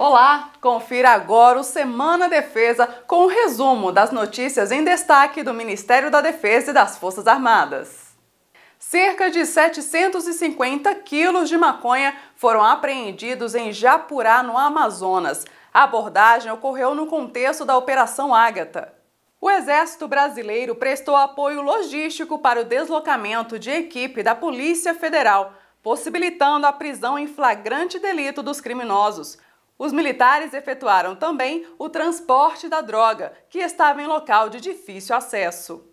Olá, confira agora o Semana Defesa com um resumo das notícias em destaque do Ministério da Defesa e das Forças Armadas. Cerca de 750 quilos de maconha foram apreendidos em Japurá, no Amazonas. A abordagem ocorreu no contexto da Operação Ágata. O Exército Brasileiro prestou apoio logístico para o deslocamento de equipe da Polícia Federal, possibilitando a prisão em flagrante delito dos criminosos. Os militares efetuaram também o transporte da droga, que estava em local de difícil acesso.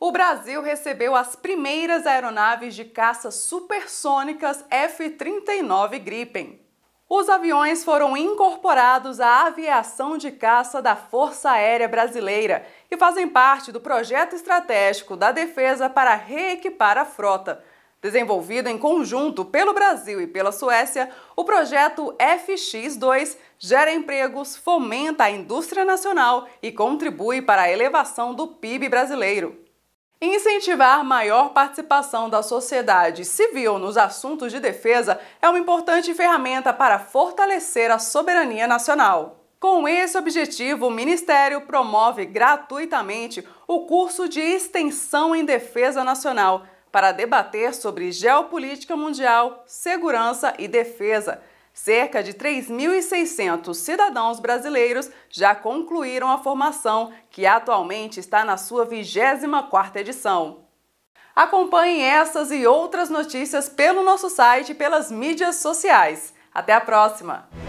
O Brasil recebeu as primeiras aeronaves de caça supersônicas F-39 Gripen. Os aviões foram incorporados à aviação de caça da Força Aérea Brasileira e fazem parte do projeto estratégico da defesa para reequipar a frota, Desenvolvido em conjunto pelo Brasil e pela Suécia, o projeto FX2 gera empregos, fomenta a indústria nacional e contribui para a elevação do PIB brasileiro. Incentivar maior participação da sociedade civil nos assuntos de defesa é uma importante ferramenta para fortalecer a soberania nacional. Com esse objetivo, o Ministério promove gratuitamente o curso de Extensão em Defesa Nacional, para debater sobre geopolítica mundial, segurança e defesa. Cerca de 3.600 cidadãos brasileiros já concluíram a formação, que atualmente está na sua 24ª edição. Acompanhe essas e outras notícias pelo nosso site e pelas mídias sociais. Até a próxima!